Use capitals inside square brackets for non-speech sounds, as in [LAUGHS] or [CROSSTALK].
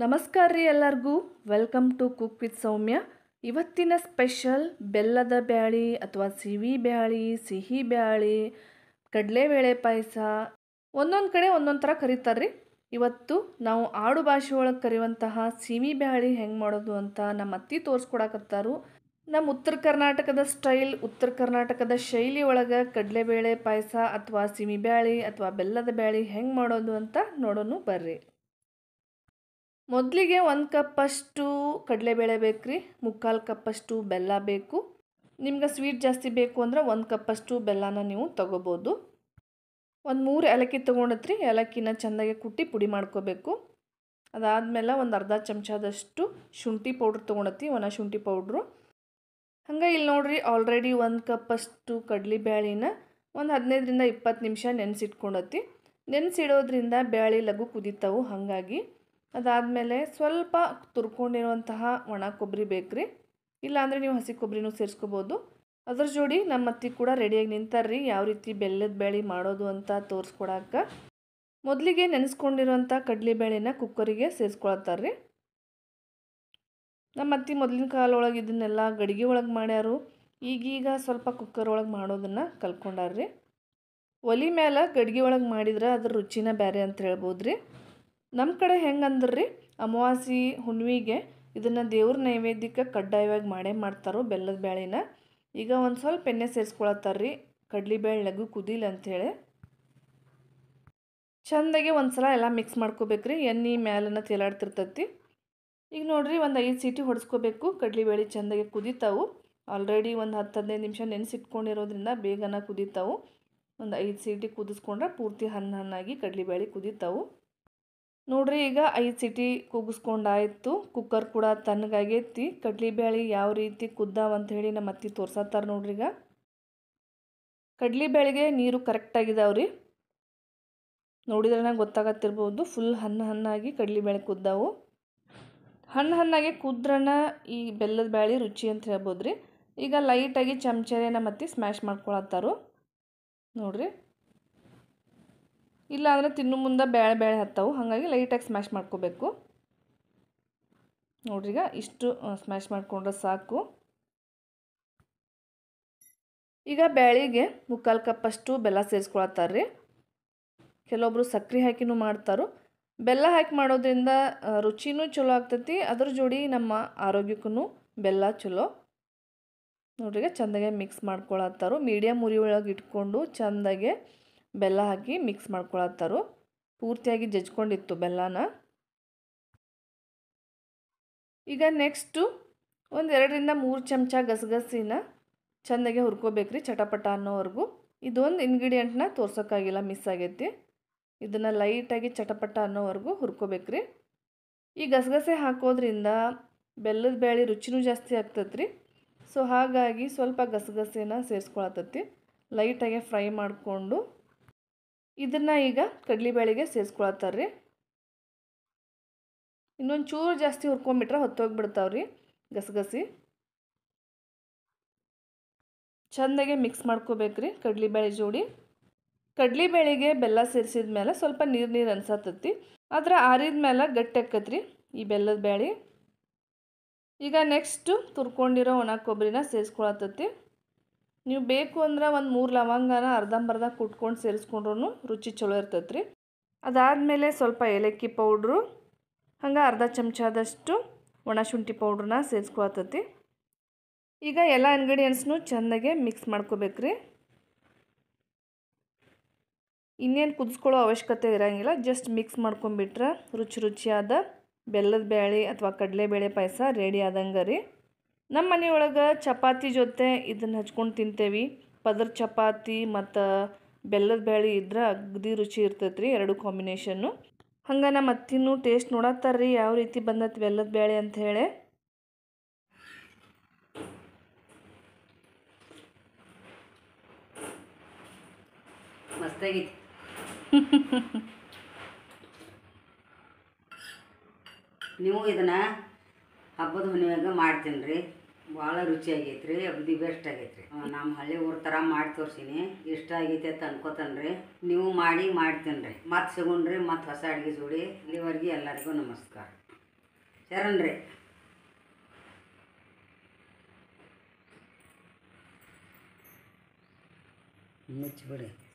ನಮಸ್ಕಾರ ರೀ ಎಲ್ಲರಿಗೂ welcome to Cook with Soumya ಇವತ್ತಿನ ಸ್ಪೆಷಲ್ ಬೆಲ್ಲದ ಬ್ಯಾಳಿ ಅಥವಾ ಸಿವಿ ಬ್ಯಾಳಿ ಸಿಹಿ ಬ್ಯಾಳಿ ಬೇಳೆ ಪಾಯಸ ಒಂದೊಂದು ಕಡೆ ಒಂದೊಂದು ಥರ ಕರೀತಾರೆ ರೀ ಇವತ್ತು ನಾವು ಆಡು ಭಾಷೆ ಒಳಗೆ ಕರೆಯುವಂತಹ ಸಿವಿ ಬ್ಯಾಳಿ ಹೆಂಗೆ ಮಾಡೋದು ಅಂತ ನಮ್ಮ ಅತ್ತಿ ತೋರಿಸ್ಕೊಡಕತ್ತಾರು ನಮ್ಮ ಉತ್ತರ ಕರ್ನಾಟಕದ ಸ್ಟೈಲ್ ಉತ್ತರ ಕರ್ನಾಟಕದ ಶೈಲಿ ಒಳಗೆ ಕಡಲೆಬೇಳೆ ಪಾಯಸ ಅಥವಾ ಸಿಮಿ ಬ್ಯಾಳಿ ಅಥವಾ ಬೆಲ್ಲದ ಬ್ಯಾಳಿ ಹೆಂಗೆ ಮಾಡೋದು ಅಂತ ನೋಡೋನು ಬರ್ರಿ ಮೊದಲಿಗೆ ಒಂದು ಕಪ್ಪಷ್ಟು ಕಡಲೆಬೇಳೆ ಬೇಕು ರೀ ಮುಕ್ಕಾಲು ಕಪ್ಪಷ್ಟು ಬೆಲ್ಲ ಬೇಕು ನಿಮ್ಗೆ ಸ್ವೀಟ್ ಜಾಸ್ತಿ ಬೇಕು ಅಂದ್ರೆ ಒಂದು ಕಪ್ಪಷ್ಟು ಬೆಲ್ಲನ ನೀವು ತಗೋಬೋದು ಒಂದು ಮೂರು ಏಲಕ್ಕಿ ತೊಗೊಂಡತ್ರಿ ಏಲಕ್ಕಿನ ಚೆನ್ನಾಗಿ ಕುಟ್ಟಿ ಪುಡಿ ಮಾಡ್ಕೋಬೇಕು ಅದಾದಮೇಲೆ ಒಂದು ಅರ್ಧ ಚಮಚದಷ್ಟು ಶುಂಠಿ ಪೌಡ್ರ್ ತೊಗೊಂಡತಿ ಒಣ ಶುಂಠಿ ಪೌಡ್ರು ಹಂಗೆ ಇಲ್ಲಿ ನೋಡ್ರಿ ಆಲ್ರೆಡಿ ಒಂದು ಕಪ್ಪಷ್ಟು ಕಡ್ಲಿ ಬೇಳೆನ ಒಂದು ಹದಿನೈದರಿಂದ ಇಪ್ಪತ್ತು ನಿಮಿಷ ನೆನೆಸಿಟ್ಕೊಂಡತಿ ನೆನೆಸಿಡೋದ್ರಿಂದ ಬ್ಯಾಳಿ ಲಘು ಕುದೀತಾವು ಹಾಗಾಗಿ ಅದಾದಮೇಲೆ ಸ್ವಲ್ಪ ತುರ್ಕೊಂಡಿರುವಂತಹ ಒಣ ಕೊಬ್ಬರಿ ಬೇಕ್ರಿ ಇಲ್ಲಾಂದರೆ ನೀವು ಹಸಿ ಕೊಬ್ಬರಿನೂ ಸೇರಿಸ್ಕೋಬೋದು ಅದ್ರ ಜೋಡಿ ನಮ್ಮ ಅತ್ತಿ ಕೂಡ ರೆಡಿಯಾಗಿ ನಿಂತಾರ್ರಿ ಯಾವ ರೀತಿ ಬೆಲ್ಲದ ಬೇಳೆ ಮಾಡೋದು ಅಂತ ತೋರಿಸ್ಕೊಡಕ್ಕೆ ಮೊದಲಿಗೆ ನೆನೆಸ್ಕೊಂಡಿರುವಂಥ ಬೇಳೆನ ಕುಕ್ಕರಿಗೆ ಸೇರಿಸ್ಕೊಳತ್ತಾರ್ರಿ ನಮ್ಮ ಅತ್ತಿ ಮೊದಲಿನ ಕಾಲ ಇದನ್ನೆಲ್ಲ ಗಡಿಗೆ ಒಳಗೆ ಮಾಡ್ಯಾರು ಈಗೀಗ ಸ್ವಲ್ಪ ಕುಕ್ಕರ್ ಒಳಗೆ ಮಾಡೋದನ್ನು ಕಲ್ತ್ಕೊಂಡಾರ್ರಿ ಒಲಿ ಮೇಲೆ ಗಡಿಗೆ ಒಳಗೆ ಮಾಡಿದ್ರೆ ಅದ್ರ ರುಚಿನ ಬೇರೆ ಅಂತ ಹೇಳ್ಬೋದು ರೀ ನಮ್ಮ ಕಡೆ ಹೆಂಗಂದ್ರೆ ರೀ ಅಮಾವಾಸ್ಯೆ ಹುಣ್ಣಿಮೆಗೆ ಇದನ್ನು ದೇವ್ರ ನೈವೇದ್ಯಕ್ಕೆ ಕಡ್ಡಾಯವಾಗಿ ಮಾಡೇ ಮಾಡ್ತಾರೋ ಬೆಲ್ಲದ ಬೇಳೆನ ಈಗ ಒಂದು ಸ್ವಲ್ಪ ಎಣ್ಣೆ ಸೇರಿಸ್ಕೊಳತ್ತಾರ ರೀ ಬ್ಯಾಳಿ ಲಘು ಕುದಿಲ್ ಅಂಥೇಳಿ ಚೆಂದಾಗಿ ಒಂದು ಸಲ ಎಲ್ಲ ಮಿಕ್ಸ್ ಮಾಡ್ಕೋಬೇಕ್ರಿ ಎಣ್ಣೆ ಮ್ಯಾಲನ್ನು ತೇಲಾಡ್ತಿರ್ತೈತಿ ಈಗ ನೋಡಿರಿ ಒಂದು ಐದು ಸೀಟಿ ಹೊಡೆಸ್ಕೋಬೇಕು ಬೇಳೆ ಚೆಂದಾಗಿ ಕುದಿತಾವು ಆಲ್ರೆಡಿ ಒಂದು ಹತ್ತು ಹದಿನೈದು ನಿಮಿಷ ನೆನೆಸಿಟ್ಕೊಂಡಿರೋದ್ರಿಂದ ಬೇಗನ ಕುದಿತಾವು ಒಂದು ಐದು ಸೀಟಿ ಕುದಿಸ್ಕೊಂಡ್ರೆ ಪೂರ್ತಿ ಹಣ್ಣು ಹಣ್ಣಾಗಿ ಬೇಳೆ ಕುದೀತಾವು ನೋಡ್ರಿ ಈಗ ಐದು ಸಿಟಿ ಕೂಗಿಸ್ಕೊಂಡಾಯ್ತು ಕುಕ್ಕರ್ ಕೂಡ ತಣ್ಣಗಾಗೈತಿ ಬ್ಯಾಳಿ ಯಾವ ರೀತಿ ಕುದ್ದಾವ ಹೇಳಿ ನಮ್ಮ ಅತ್ತಿ ತೋರ್ಸತ್ತಾರ ನೋಡ್ರಿ ಈಗ ಕಡ್ಲಿಬೇಳೆಗೆ ನೀರು ರೀ ನೋಡಿದ್ರೆ ಗೊತ್ತಾಗತ್ತಿರ್ಬೋದು ಫುಲ್ ಹಣ್ಣು ಹಣ್ಣಾಗಿ ಬ್ಯಾಳಿ ಕುದ್ದಾವು ಹಣ್ಣು ಹಣ್ಣಾಗಿ ಕುದ್ರಣ ಈ ಬೆಲ್ಲದ ಬ್ಯಾಳಿ ರುಚಿ ಅಂತ ಹೇಳ್ಬೋದು ರೀ ಈಗ ಲೈಟಾಗಿ ಚಮಚನೇ ನಮ್ಮ ಅತ್ತಿ ಸ್ಮ್ಯಾಶ್ ಮಾಡ್ಕೊಳತ್ತಾರು ನೋಡ್ರಿ ಇಲ್ಲ ಅಂದರೆ ತಿನ್ನು ಮುಂದೆ ಬೇಳೆ ಬೇಳೆ ಹತ್ತವು ಹಾಗಾಗಿ ಲೈಟಾಗಿ ಸ್ಮ್ಯಾಶ್ ಮಾಡ್ಕೋಬೇಕು ನೋಡ್ರಿಗ ಈಗ ಇಷ್ಟು ಸ್ಮ್ಯಾಶ್ ಮಾಡಿಕೊಂಡ್ರೆ ಸಾಕು ಈಗ ಬ್ಯಾಳಿಗೆ ಮುಕ್ಕಾಲು ಕಪ್ಪಷ್ಟು ಬೆಲ್ಲ ಸೇರಿಸ್ಕೊಳತ್ತಾರ್ರಿ ಕೆಲವೊಬ್ರು ಸಕ್ಕರೆ ಹಾಕಿನೂ ಮಾಡ್ತಾರೋ ಬೆಲ್ಲ ಹಾಕಿ ಮಾಡೋದ್ರಿಂದ ರುಚಿನೂ ಚಲೋ ಆಗ್ತೈತಿ ಅದ್ರ ಜೋಡಿ ನಮ್ಮ ಆರೋಗ್ಯಕ್ಕೂ ಬೆಲ್ಲ ಚಲೋ ನೋಡ್ರಿಗ ಚಂದಾಗೆ ಮಿಕ್ಸ್ ಮಾಡ್ಕೊಳತ್ತಾರೋ ಮೀಡಿಯಮ್ ಉರಿ ಒಳಗೆ ಇಟ್ಕೊಂಡು ಚಂದಾಗೆ ಬೆಲ್ಲ ಹಾಕಿ ಮಿಕ್ಸ್ ಮಾಡ್ಕೊಳತ್ತಾರು ಪೂರ್ತಿಯಾಗಿ ಜಜ್ಕೊಂಡಿತ್ತು ಬೆಲ್ಲನ ಈಗ ನೆಕ್ಸ್ಟು ಒಂದು ಎರಡರಿಂದ ಮೂರು ಚಮಚ ಗಸಗಸಿನ ಚೆಂದಾಗೆ ಹುರ್ಕೋಬೇಕ್ರಿ ಚಟಪಟ ಅನ್ನೋವರೆಗೂ ಇದೊಂದು ಇಂಗ್ರೀಡಿಯೆಂಟ್ನ ತೋರ್ಸೋಕ್ಕಾಗಿಲ್ಲ ಮಿಸ್ ಆಗೈತಿ ಇದನ್ನು ಲೈಟಾಗಿ ಚಟಪಟ ಅನ್ನೋವರೆಗೂ ಹುರ್ಕೋಬೇಕ್ರಿ ಈ ಗಸಗಸೆ ಹಾಕೋದ್ರಿಂದ ಬೆಲ್ಲದ ಬೇಳೆ ರುಚಿನೂ ಜಾಸ್ತಿ ಆಗ್ತತ್ರಿ ಸೊ ಹಾಗಾಗಿ ಸ್ವಲ್ಪ ಗಸಗಸೆನ ಸೇರಿಸ್ಕೊಳತ್ತತಿ ಲೈಟಾಗಿ ಫ್ರೈ ಮಾಡಿಕೊಂಡು ಇದನ್ನು ಈಗ ಕಡಲೆಬೇಳೆಗೆ ಸೇರಿಸ್ಕೊಳತ್ತಾರ ರೀ ಇನ್ನೊಂದು ಚೂರು ಜಾಸ್ತಿ ಹುರ್ಕೊಂಬಿಟ್ರೆ ರೀ ಗಸಗಸಿ ಚೆಂದಗೆ ಮಿಕ್ಸ್ ಮಾಡ್ಕೋಬೇಕ್ರಿ ಕಡಲೆಬೇಳೆ ಜೋಡಿ ಕಡಲಿಬೇಳೆಗೆ ಬೆಲ್ಲ ಸೇರಿಸಿದ ಮೇಲೆ ಸ್ವಲ್ಪ ನೀರು ನೀರು ಅನ್ಸತ್ತತಿ ಆದ್ರೆ ಆರಿದ ಮೇಲೆ ಗಟ್ಟಿ ಈ ಬೆಲ್ಲದ ಬ್ಯಾಳಿ ಈಗ ನೆಕ್ಸ್ಟು ತುರ್ಕೊಂಡಿರೋ ಒಣ ಕೊಬ್ಬರಿನ ಸೇರಿಸ್ಕೊಳತ್ತೈತಿ ನೀವು ಬೇಕು ಅಂದ್ರೆ ಒಂದು ಮೂರು ಲವಂಗನ ಅರ್ಧಂಬರ್ಧ ಕುಟ್ಕೊಂಡು ಸೇರಿಸ್ಕೊಂಡ್ರೂ ರುಚಿ ಚಲೋ ಇರ್ತೈತೆ ರೀ ಅದಾದಮೇಲೆ ಸ್ವಲ್ಪ ಏಲಕ್ಕಿ ಪೌಡ್ರು ಹಂಗೆ ಅರ್ಧ ಚಮಚದಷ್ಟು ಒಣಶುಂಠಿ ಪೌಡ್ರನ್ನ ಸೇರಿಸ್ಕೊಳತೈತಿ ಈಗ ಎಲ್ಲ ಇನ್ಗ್ರೀಡಿಯೆಂಟ್ಸ್ನು ಚೆನ್ನಾಗೆ ಮಿಕ್ಸ್ ಮಾಡ್ಕೋಬೇಕು ರೀ ಇನ್ನೇನು ಕುದಿಸ್ಕೊಳ್ಳೋ ಅವಶ್ಯಕತೆ ಇರೋಂಗಿಲ್ಲ ಜಸ್ಟ್ ಮಿಕ್ಸ್ ಮಾಡ್ಕೊಂಬಿಟ್ರೆ ರುಚಿ ರುಚಿಯಾದ ಬೆಲ್ಲದ ಬೇಳೆ ಅಥವಾ ಕಡಲೆಬೇಳೆ ಪಾಯಸ ರೆಡಿ ಆದಂಗೆ ರೀ ನಮ್ಮ ಮನೆಯೊಳಗೆ ಚಪಾತಿ ಜೊತೆ ಇದನ್ನು ಹಚ್ಕೊಂಡು ತಿಂತೇವೆ ಪದರ ಚಪಾತಿ ಮತ್ತು ಬೆಲ್ಲದ ಬ್ಯಾಳಿ ಇದ್ರೆ ಅಗ್ದಿ ರುಚಿ ಇರ್ತೈತೆ ರೀ ಎರಡು ಕಾಂಬಿನೇಷನ್ನು ಹಂಗೆ ನಮ್ಮ ಅತ್ತಿನೂ ಟೇಸ್ಟ್ ನೋಡತ್ತಾರ ರೀ ಯಾವ ರೀತಿ ಬಂದತ್ತೆ ಬೆಲ್ಲದ ಬ್ಯಾಳಿ ಅಂತ ಹೇಳಿ [LAUGHS] ನೀವು ಇದನ್ನ ಹಬ್ಬದ ಹುಣ್ಣಿಮೆಗೆ ಮಾಡ್ತೀನಿ ರೀ ಭಾಳ ರುಚಿಯಾಗೈತೆ ರೀ ಅಗ್ದಿ ಬೆಸ್ಟ್ ಆಗೈತೆ ರೀ ನಮ್ಮ ಹಳ್ಳಿ ಊರ ಥರ ಮಾಡಿ ತೋರಿಸೀನಿ ಇಷ್ಟ ಆಗೈತೆ ಅಂತ ಅನ್ಕೋತಾನೆ ನೀವು ಮಾಡಿ ಮಾಡ್ತೀನಿ ರೀ ಮತ್ತೆ ಸಿಗೊಂಡ್ರಿ ಮತ್ತೆ ಹೊಸ ಅಡುಗೆ ಜೋಡಿ ಇಲ್ಲಿವರೆಗೆ ಎಲ್ಲರಿಗೂ ನಮಸ್ಕಾರ ಶರಣ್ರಿ ರೀ ಮುಚ್ಚಿಬಿಡಿ